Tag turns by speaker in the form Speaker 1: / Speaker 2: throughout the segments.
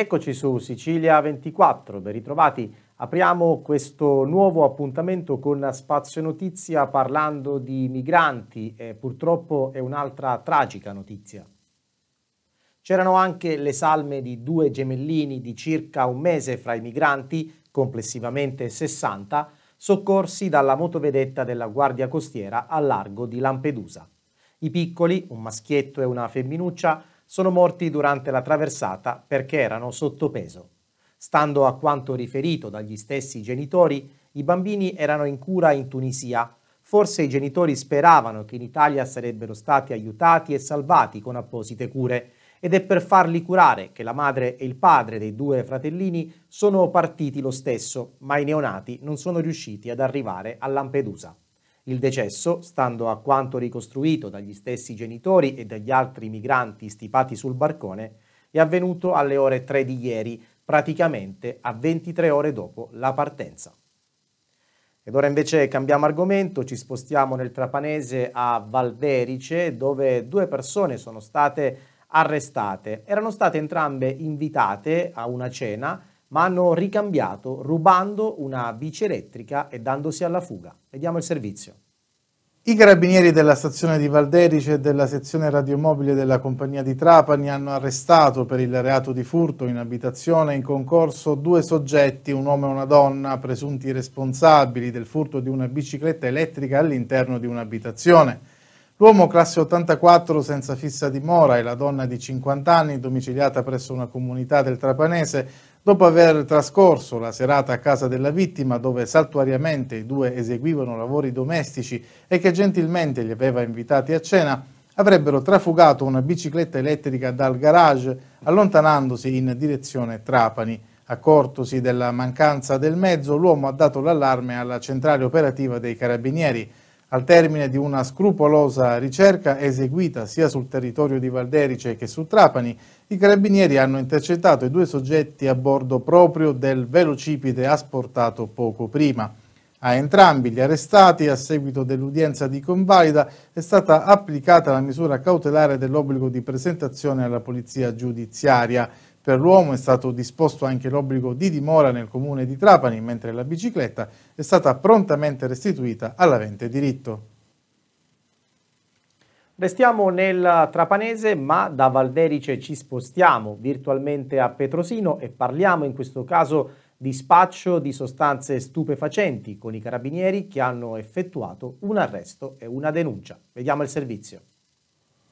Speaker 1: Rieccoci su Sicilia 24, ben ritrovati. Apriamo questo nuovo appuntamento con Spazio Notizia parlando di migranti e purtroppo è un'altra tragica notizia. C'erano anche le salme di due gemellini di circa un mese fra i migranti, complessivamente 60, soccorsi dalla motovedetta della Guardia Costiera al largo di Lampedusa. I piccoli, un maschietto e una femminuccia, sono morti durante la traversata perché erano sottopeso. Stando a quanto riferito dagli stessi genitori, i bambini erano in cura in Tunisia. Forse i genitori speravano che in Italia sarebbero stati aiutati e salvati con apposite cure, ed è per farli curare che la madre e il padre dei due fratellini sono partiti lo stesso, ma i neonati non sono riusciti ad arrivare a Lampedusa. Il decesso, stando a quanto ricostruito dagli stessi genitori e dagli altri migranti stipati sul barcone, è avvenuto alle ore 3 di ieri, praticamente a 23 ore dopo la partenza. Ed ora invece cambiamo argomento, ci spostiamo nel Trapanese a Valderice, dove due persone sono state arrestate. Erano state entrambe invitate a una cena ma hanno ricambiato rubando una bici elettrica e dandosi alla fuga. Vediamo il servizio. I
Speaker 2: carabinieri della stazione di Valderice e della sezione radiomobile della compagnia di Trapani hanno arrestato per il reato di furto in abitazione in concorso due soggetti, un uomo e una donna, presunti responsabili del furto di una bicicletta elettrica all'interno di un'abitazione. L'uomo classe 84 senza fissa dimora e la donna di 50 anni domiciliata presso una comunità del Trapanese Dopo aver trascorso la serata a casa della vittima, dove saltuariamente i due eseguivano lavori domestici e che gentilmente li aveva invitati a cena, avrebbero trafugato una bicicletta elettrica dal garage, allontanandosi in direzione Trapani. Accortosi della mancanza del mezzo, l'uomo ha dato l'allarme alla centrale operativa dei carabinieri. Al termine di una scrupolosa ricerca eseguita sia sul territorio di Valderice che su Trapani, i carabinieri hanno intercettato i due soggetti a bordo proprio del velocipede asportato poco prima. A entrambi gli arrestati, a seguito dell'udienza di convalida, è stata applicata la misura cautelare dell'obbligo di presentazione alla polizia giudiziaria. Per l'uomo è stato disposto anche l'obbligo di dimora nel comune di Trapani, mentre la bicicletta è stata prontamente restituita all'avente diritto.
Speaker 1: Restiamo nel Trapanese, ma da Valderice ci spostiamo virtualmente a Petrosino e parliamo in questo caso di spaccio di sostanze stupefacenti con i carabinieri che hanno effettuato un arresto e una denuncia. Vediamo il servizio.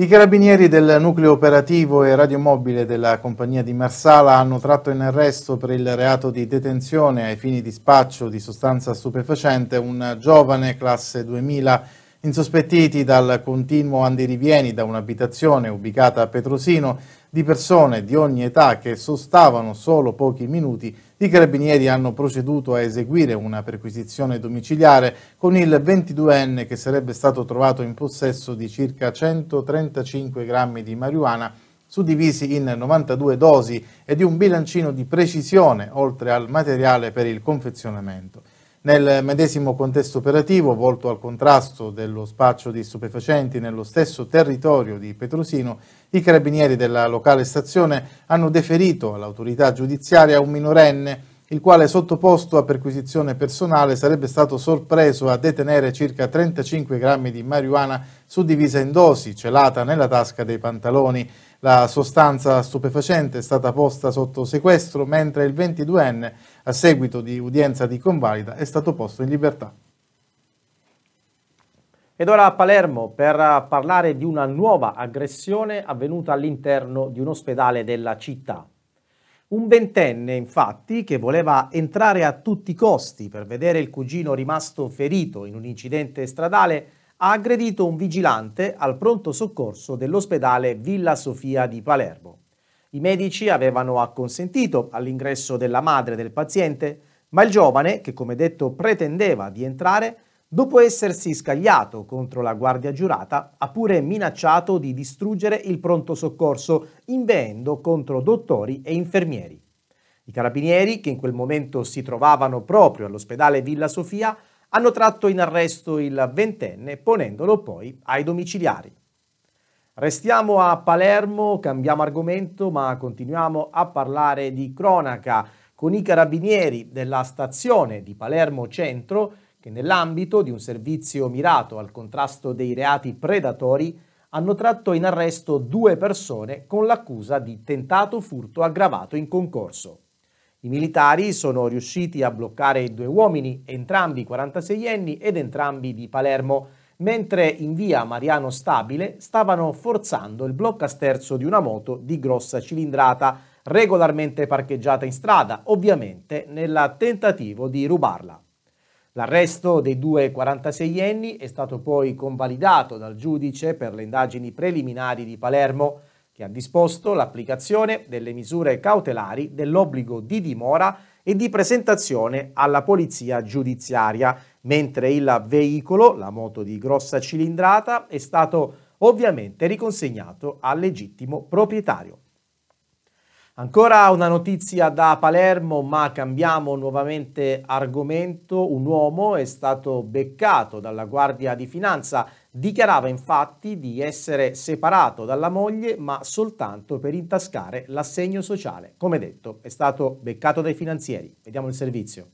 Speaker 2: I carabinieri del nucleo operativo e radiomobile della compagnia di Marsala hanno tratto in arresto per il reato di detenzione ai fini di spaccio di sostanza stupefacente un giovane classe 2000 insospettiti dal continuo andirivieni da un'abitazione ubicata a Petrosino di persone di ogni età che sostavano solo pochi minuti, i carabinieri hanno proceduto a eseguire una perquisizione domiciliare con il 22enne che sarebbe stato trovato in possesso di circa 135 grammi di marijuana suddivisi in 92 dosi e di un bilancino di precisione oltre al materiale per il confezionamento. Nel medesimo contesto operativo, volto al contrasto dello spaccio di stupefacenti nello stesso territorio di Petrosino, i carabinieri della locale stazione hanno deferito all'autorità giudiziaria un minorenne il quale sottoposto a perquisizione personale sarebbe stato sorpreso a detenere circa 35 grammi di marijuana suddivisa in dosi, celata nella tasca dei pantaloni. La sostanza stupefacente è stata posta sotto sequestro, mentre il 22enne, a seguito di udienza di convalida, è stato posto in libertà.
Speaker 1: Ed ora a Palermo per parlare di una nuova aggressione avvenuta all'interno di un ospedale della città. Un ventenne, infatti, che voleva entrare a tutti i costi per vedere il cugino rimasto ferito in un incidente stradale, ha aggredito un vigilante al pronto soccorso dell'ospedale Villa Sofia di Palermo. I medici avevano acconsentito all'ingresso della madre del paziente, ma il giovane, che come detto pretendeva di entrare, Dopo essersi scagliato contro la guardia giurata, ha pure minacciato di distruggere il pronto soccorso, inveendo contro dottori e infermieri. I carabinieri, che in quel momento si trovavano proprio all'ospedale Villa Sofia, hanno tratto in arresto il ventenne, ponendolo poi ai domiciliari. Restiamo a Palermo, cambiamo argomento, ma continuiamo a parlare di cronaca con i carabinieri della stazione di Palermo Centro che nell'ambito di un servizio mirato al contrasto dei reati predatori hanno tratto in arresto due persone con l'accusa di tentato furto aggravato in concorso. I militari sono riusciti a bloccare due uomini, entrambi 46enni ed entrambi di Palermo, mentre in via Mariano Stabile stavano forzando il bloccasterzo di una moto di grossa cilindrata, regolarmente parcheggiata in strada, ovviamente nel tentativo di rubarla. L'arresto dei due 46enni è stato poi convalidato dal giudice per le indagini preliminari di Palermo, che ha disposto l'applicazione delle misure cautelari dell'obbligo di dimora e di presentazione alla polizia giudiziaria, mentre il veicolo, la moto di grossa cilindrata, è stato ovviamente riconsegnato al legittimo proprietario. Ancora una notizia da Palermo, ma cambiamo nuovamente argomento. Un uomo è stato beccato dalla Guardia di Finanza. Dichiarava infatti di essere separato dalla moglie, ma soltanto per intascare l'assegno sociale. Come detto, è stato beccato dai finanzieri. Vediamo il servizio.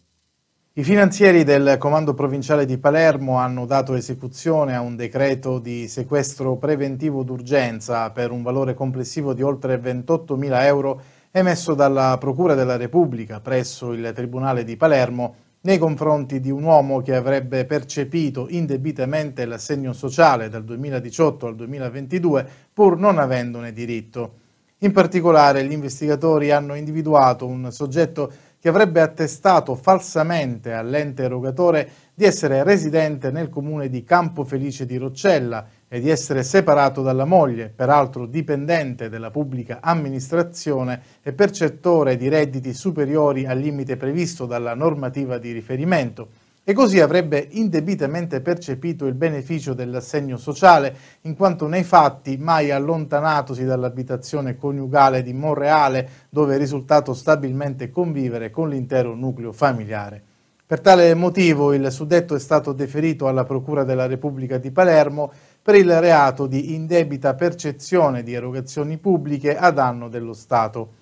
Speaker 2: I finanzieri del Comando Provinciale di Palermo hanno dato esecuzione a un decreto di sequestro preventivo d'urgenza per un valore complessivo di oltre 28 mila euro emesso dalla Procura della Repubblica presso il Tribunale di Palermo nei confronti di un uomo che avrebbe percepito indebitamente l'assegno sociale dal 2018 al 2022 pur non avendone diritto. In particolare gli investigatori hanno individuato un soggetto che avrebbe attestato falsamente all'ente erogatore di essere residente nel comune di Campo Felice di Roccella e di essere separato dalla moglie, peraltro dipendente della pubblica amministrazione e percettore di redditi superiori al limite previsto dalla normativa di riferimento, e così avrebbe indebitamente percepito il beneficio dell'assegno sociale, in quanto nei fatti mai allontanatosi dall'abitazione coniugale di Monreale, dove è risultato stabilmente convivere con l'intero nucleo familiare. Per tale motivo il suddetto è stato deferito alla Procura della Repubblica di Palermo per il reato di indebita percezione di erogazioni pubbliche a danno dello Stato.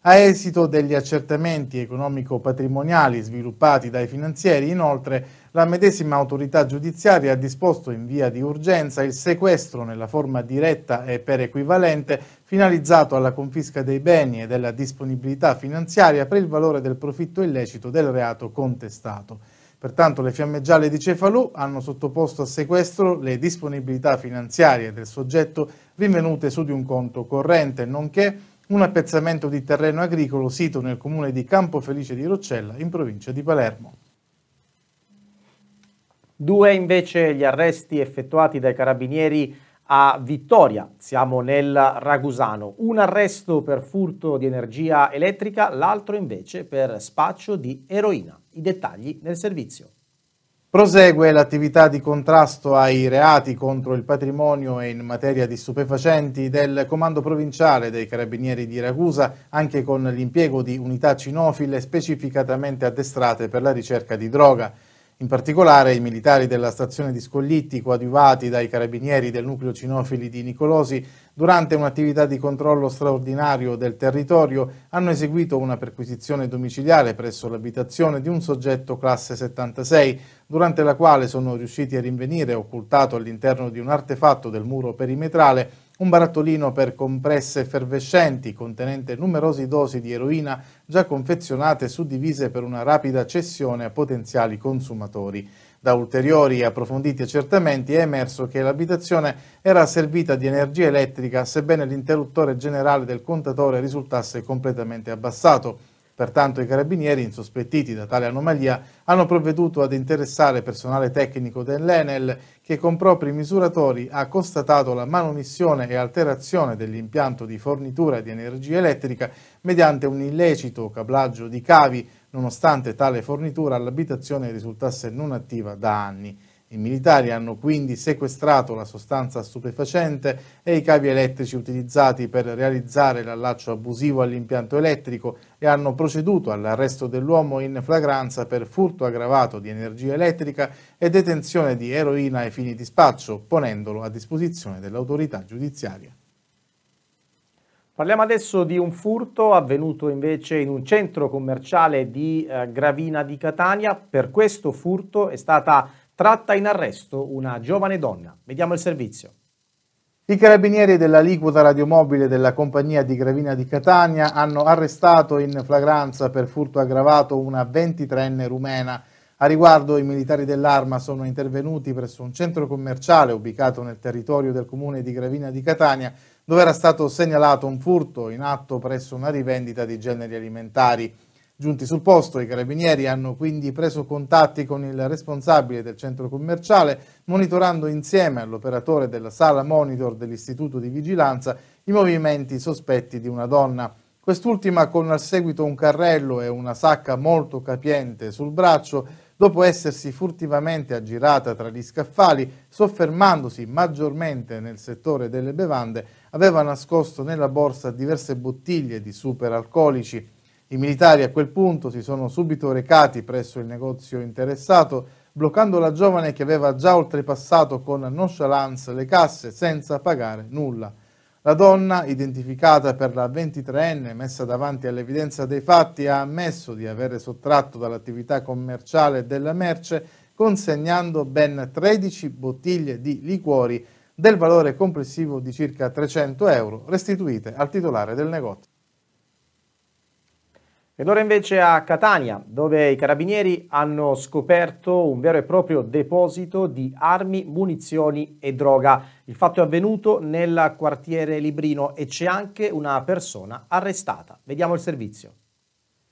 Speaker 2: A esito degli accertamenti economico-patrimoniali sviluppati dai finanzieri, inoltre, la medesima autorità giudiziaria ha disposto in via di urgenza il sequestro nella forma diretta e per equivalente finalizzato alla confisca dei beni e della disponibilità finanziaria per il valore del profitto illecito del reato contestato. Pertanto le Fiamme Gialle di Cefalù hanno sottoposto a sequestro le disponibilità finanziarie del soggetto rinvenute su di un conto corrente, nonché un appezzamento di terreno agricolo sito nel comune di Campo Felice di Roccella, in provincia di Palermo.
Speaker 1: Due invece gli arresti effettuati dai carabinieri a Vittoria, siamo nel Ragusano, un arresto per furto di energia elettrica, l'altro invece per spaccio di eroina. I dettagli nel servizio.
Speaker 2: Prosegue l'attività di contrasto ai reati contro il patrimonio e in materia di stupefacenti del Comando Provinciale dei Carabinieri di Ragusa, anche con l'impiego di unità cinofile specificatamente addestrate per la ricerca di droga. In particolare i militari della stazione di Scoglitti, coadiuvati dai carabinieri del nucleo cinofili di Nicolosi, durante un'attività di controllo straordinario del territorio, hanno eseguito una perquisizione domiciliare presso l'abitazione di un soggetto classe 76, durante la quale sono riusciti a rinvenire, occultato all'interno di un artefatto del muro perimetrale, un barattolino per compresse effervescenti contenente numerose dosi di eroina già confezionate e suddivise per una rapida cessione a potenziali consumatori. Da ulteriori e approfonditi accertamenti è emerso che l'abitazione era servita di energia elettrica sebbene l'interruttore generale del contatore risultasse completamente abbassato. Pertanto i carabinieri, insospettiti da tale anomalia, hanno provveduto ad interessare personale tecnico dell'Enel che con propri misuratori ha constatato la manomissione e alterazione dell'impianto di fornitura di energia elettrica mediante un illecito cablaggio di cavi, nonostante tale fornitura all'abitazione risultasse non attiva da anni. I militari hanno quindi sequestrato la sostanza stupefacente e i cavi elettrici utilizzati per realizzare l'allaccio abusivo all'impianto elettrico e hanno proceduto all'arresto dell'uomo in flagranza per furto aggravato di energia elettrica e detenzione di eroina ai fini di spaccio, ponendolo a disposizione dell'autorità giudiziaria.
Speaker 1: Parliamo adesso di un furto avvenuto invece in un centro commerciale di eh, Gravina di Catania. Per questo furto è stata tratta in arresto una giovane donna. Vediamo il servizio.
Speaker 2: I carabinieri dell'aliquota radiomobile della compagnia di Gravina di Catania hanno arrestato in flagranza per furto aggravato una 23enne rumena. A riguardo i militari dell'arma sono intervenuti presso un centro commerciale ubicato nel territorio del comune di Gravina di Catania dove era stato segnalato un furto in atto presso una rivendita di generi alimentari. Giunti sul posto, i carabinieri hanno quindi preso contatti con il responsabile del centro commerciale, monitorando insieme all'operatore della sala monitor dell'istituto di vigilanza i movimenti sospetti di una donna. Quest'ultima, con al seguito un carrello e una sacca molto capiente sul braccio, dopo essersi furtivamente aggirata tra gli scaffali, soffermandosi maggiormente nel settore delle bevande, aveva nascosto nella borsa diverse bottiglie di superalcolici i militari a quel punto si sono subito recati presso il negozio interessato, bloccando la giovane che aveva già oltrepassato con nonchalance le casse senza pagare nulla. La donna, identificata per la 23enne messa davanti all'evidenza dei fatti, ha ammesso di avere sottratto dall'attività commerciale della merce consegnando ben 13 bottiglie di liquori del valore complessivo di circa 300 euro restituite al titolare del negozio.
Speaker 1: Ed ora invece a Catania, dove i carabinieri hanno scoperto un vero e proprio deposito di armi, munizioni e droga. Il fatto è avvenuto nel quartiere Librino e c'è anche una persona arrestata. Vediamo il servizio.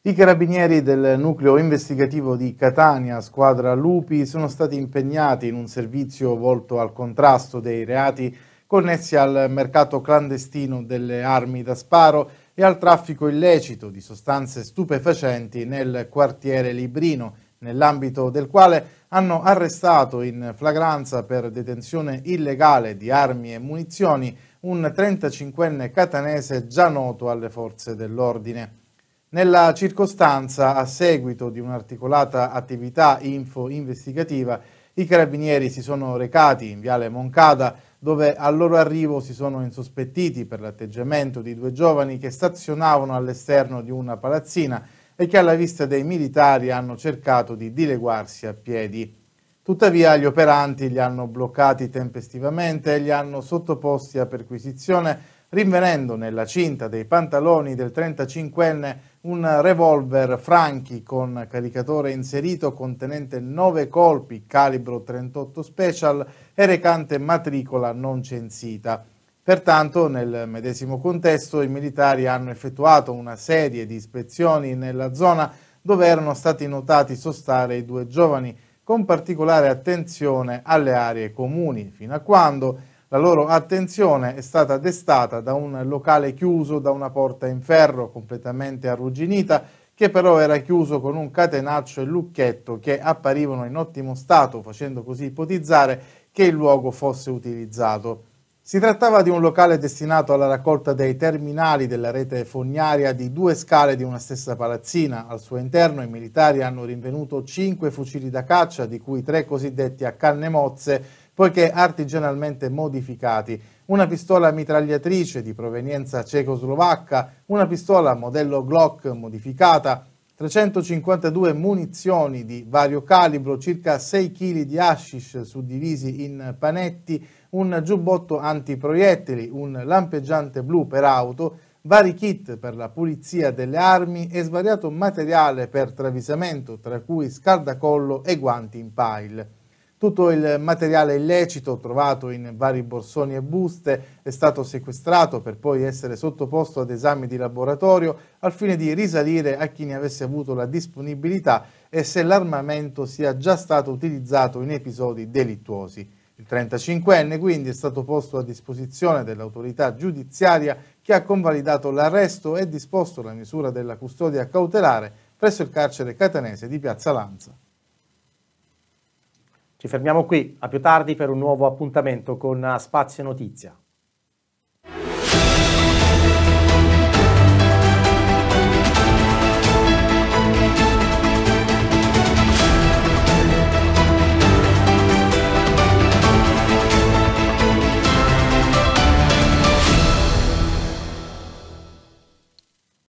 Speaker 2: I carabinieri del nucleo investigativo di Catania, squadra Lupi, sono stati impegnati in un servizio volto al contrasto dei reati connessi al mercato clandestino delle armi da sparo e al traffico illecito di sostanze stupefacenti nel quartiere Librino, nell'ambito del quale hanno arrestato in flagranza per detenzione illegale di armi e munizioni un 35enne catanese già noto alle forze dell'ordine. Nella circostanza, a seguito di un'articolata attività info investigativa, i carabinieri si sono recati in Viale Moncada dove al loro arrivo si sono insospettiti per l'atteggiamento di due giovani che stazionavano all'esterno di una palazzina e che alla vista dei militari hanno cercato di dileguarsi a piedi. Tuttavia gli operanti li hanno bloccati tempestivamente e li hanno sottoposti a perquisizione rinvenendo nella cinta dei pantaloni del 35enne un revolver Franchi con caricatore inserito contenente 9 colpi calibro 38 Special e recante matricola non censita. Pertanto, nel medesimo contesto, i militari hanno effettuato una serie di ispezioni nella zona dove erano stati notati sostare i due giovani, con particolare attenzione alle aree comuni, fino a quando la loro attenzione è stata destata da un locale chiuso da una porta in ferro completamente arrugginita che però era chiuso con un catenaccio e lucchetto che apparivano in ottimo stato, facendo così ipotizzare che il luogo fosse utilizzato. Si trattava di un locale destinato alla raccolta dei terminali della rete fognaria di due scale di una stessa palazzina. Al suo interno i militari hanno rinvenuto cinque fucili da caccia, di cui tre cosiddetti a canne mozze, poiché artigianalmente modificati, una pistola mitragliatrice di provenienza cecoslovacca, una pistola modello Glock modificata, 352 munizioni di vario calibro, circa 6 kg di hashish suddivisi in panetti, un giubbotto antiproiettili, un lampeggiante blu per auto, vari kit per la pulizia delle armi e svariato materiale per travisamento, tra cui scaldacollo e guanti in pile. Tutto il materiale illecito trovato in vari borsoni e buste è stato sequestrato per poi essere sottoposto ad esami di laboratorio al fine di risalire a chi ne avesse avuto la disponibilità e se l'armamento sia già stato utilizzato in episodi delittuosi. Il 35enne quindi è stato posto a disposizione dell'autorità giudiziaria che ha convalidato l'arresto e disposto la misura della custodia cautelare presso il carcere catanese di Piazza Lanza.
Speaker 1: Ci fermiamo qui, a più tardi per un nuovo appuntamento con Spazio Notizia.